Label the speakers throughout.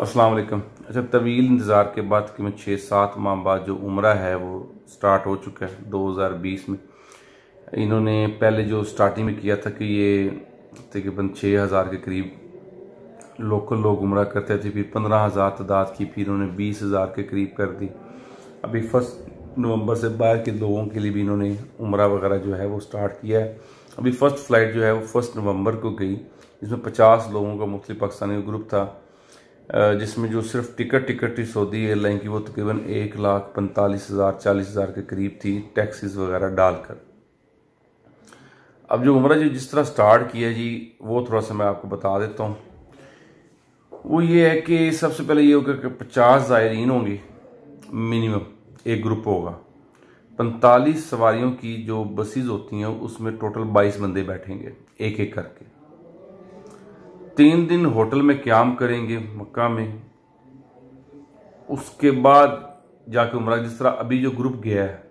Speaker 1: अस्सलाम वालेकुम अच्छा तवील इंतज़ार के बाद कि मैं छः सात माह बाद जो उम्र है वो स्टार्ट हो चुका है 2020 में इन्होंने पहले जो स्टार्टिंग में किया था कि ये तकरीबन छः हज़ार के करीब लोकल लोग उम्र करते थे फिर पंद्रह हज़ार तादाद की फिर इन्होंने बीस हज़ार के करीब कर दी अभी फर्स्ट नवंबर से बाहर के लोगों के लिए भी इन्होंने उम्र वगैरह जो है वो स्टार्ट किया है अभी फ़र्स्ट फ़्लाइट जो है वो फर्स्ट नवंबर को गई इसमें पचास लोगों का मुख्तु पाकिस्तानी ग्रुप था जिसमें जो सिर्फ टिकट टिकट ही सऊदी एयरलाइन की वो तकरीबन एक लाख पैंतालीस हज़ार चालीस हज़ार के करीब थी टैक्सीज वगैरह डालकर अब जो उम्र जी जिस तरह स्टार्ट किया जी वो थोड़ा सा मैं आपको बता देता हूँ वो ये है कि सबसे पहले ये होगा कि पचास ज़ायरीन होंगे मिनिमम एक ग्रुप होगा पैंतालीस सवारियों की जो बसेज होती हैं उसमें टोटल बाईस बंदे बैठेंगे एक एक करके तीन दिन होटल में क्याम करेंगे मक्का में उसके बाद जाके उम्र जिस तरह अभी जो ग्रुप गया है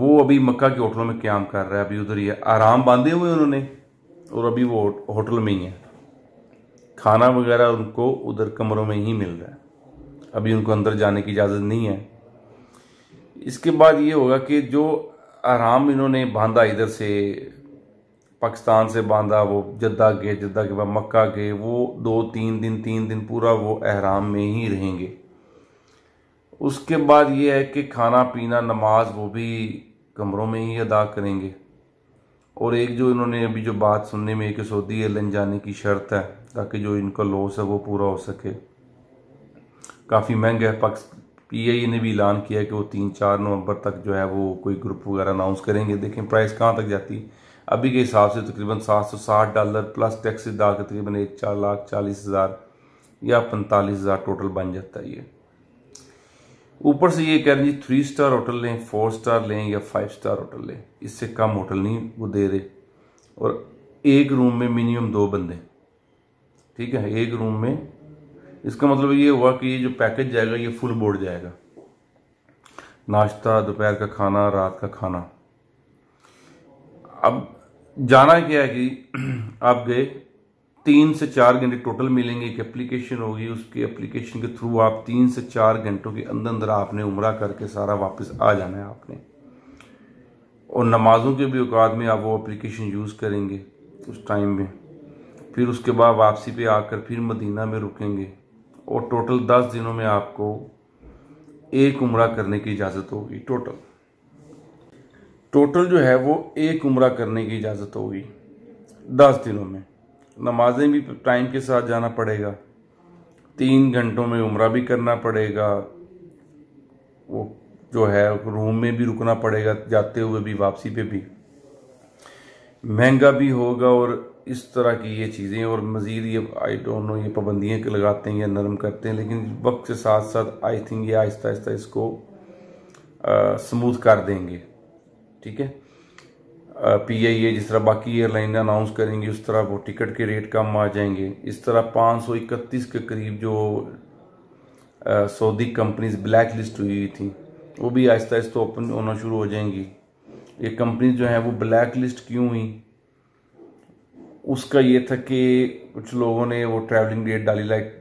Speaker 1: वो अभी मक्का के होटलों में क्याम कर रहा है अभी उधर ही है आराम बांधे हुए उन्होंने और अभी वो होटल में ही है खाना वगैरह उनको उधर कमरों में ही मिल रहा है अभी उनको अंदर जाने की इजाज़त नहीं है इसके बाद ये होगा कि जो आराम इन्होंने बांधा इधर से पाकिस्तान से बांधा वो जद्दा के जद्दा के बाद मक्का के वो दो तीन दिन तीन दिन पूरा वो अहराम में ही रहेंगे उसके बाद ये है कि खाना पीना नमाज वो भी कमरों में ही अदा करेंगे और एक जो इन्होंने अभी जो बात सुनने में एक सऊदी एयरलाइन जाने की शर्त है ताकि जो इनका लॉस है वो पूरा हो सके काफ़ी महंगा है पाकिस्तान पी आई ने भी ऐलान किया कि वो तीन चार नवंबर तक जो है वो कोई ग्रुप वगैरह अनाउंस करेंगे देखें प्राइस कहाँ तक जाती है अभी के हिसाब से तकरीबन सात सौ साठ डॉलर प्लस टैक्स डाल के तकरीबन एक चार लाख चालीस हज़ार या पैंतालीस हज़ार टोटल बन जाता है ये ऊपर से ये कह रहे हैं थ्री स्टार होटल लें फोर स्टार लें या फाइव स्टार होटल लें इससे कम होटल नहीं वो दे रहे और एक रूम में मिनिमम दो बंदे ठीक है एक रूम में इसका मतलब ये हुआ कि ये जो पैकेज जाएगा ये फुल बोर्ड जाएगा नाश्ता दोपहर का खाना रात का खाना अब जाना क्या है कि आप गए तीन से चार घंटे टोटल मिलेंगे एक एप्लीकेशन होगी उसके एप्लीकेशन के थ्रू आप तीन से चार घंटों के अंदर अंदर आपने उम्र करके सारा वापस आ जाना है आपने और नमाज़ों के भी औकात में आप वो एप्लीकेशन यूज़ करेंगे उस टाइम में फिर उसके बाद वापसी पे आकर फिर मदीना में रुकेंगे और टोटल दस दिनों में आपको एक उम्र करने की इजाज़त होगी टोटल टोटल जो है वो एक उम्र करने की इजाज़त होगी दस दिनों में नमाजें भी टाइम के साथ जाना पड़ेगा तीन घंटों में उम्र भी करना पड़ेगा वो जो है रूम में भी रुकना पड़ेगा जाते हुए भी वापसी पे भी महंगा भी होगा और इस तरह की ये चीज़ें और मज़ीद ये आई डोंट नो ये पाबंदियाँ लगाते हैं या नरम करते हैं लेकिन वक्त के साथ साथ आई थिंक ये आहिस्ता आहिस्ता इसको स्मूथ कर देंगे ठीक है पी आई ए जिस तरह बाकी एयरलाइन अनाउंस करेंगी उस तरह वो टिकट के रेट कम आ जाएंगे इस तरह पाँच के करीब जो सऊदी कंपनीज ब्लैक लिस्ट हुई हुई थी वो भी आहिस्ता आहिस्ता तो ओपन होना शुरू हो जाएंगी ये कंपनीज जो हैं वो ब्लैक लिस्ट क्यों हुई उसका ये था कि कुछ लोगों ने वो ट्रैवलिंग डेट डाली लाइक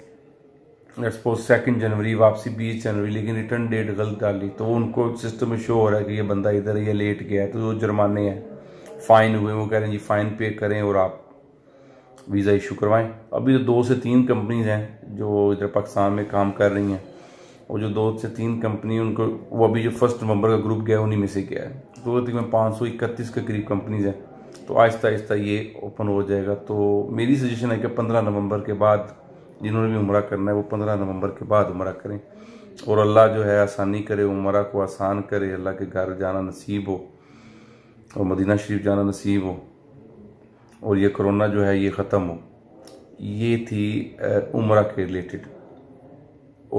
Speaker 1: सपोज सेकंड जनवरी वापसी बीस जनवरी लेकिन रिटर्न डेट गलत डाली तो उनको सिस्टम में शो हो रहा है कि ये बंदा इधर ये लेट गया है तो वो जुर्माने हैं फ़ाइन हुए वो कह रहे हैं जी फ़ाइन पे करें और आप वीज़ा इशू करवाएं अभी तो दो से तीन कंपनीज हैं जो इधर पाकिस्तान में काम कर रही हैं और जो दो से तीन कंपनी उनको वो अभी जो फर्स्ट नवंबर का ग्रुप गया उन्हीं में से गया है तो तकरीबन पाँच सौ इकतीस के करीब कंपनीज हैं तो आहिस्ता आहिस्ता ये ओपन हो जाएगा तो मेरी सजेशन है कि पंद्रह नवंबर के बाद जिन्होंने भी उम्र करना है वो पंद्रह नवंबर के बाद उम्र करें और अल्लाह जो है आसानी करे उम्र को आसान करे अल्लाह के घर जाना नसीब हो और मदीना शरीफ जाना नसीब हो और ये कोरोना जो है ये ख़त्म हो ये थी उम्र के रिलेटेड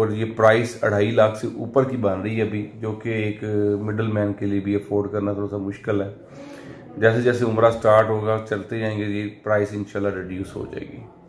Speaker 1: और ये प्राइस अढ़ाई लाख से ऊपर की बन रही है अभी जो कि एक मिडल मैन के लिए भी अफोर्ड करना थोड़ा सा मुश्किल है जैसे जैसे उम्र स्टार्ट होगा चलते जाएंगे ये प्राइस इंशाल्लाह रिड्यूस हो जाएगी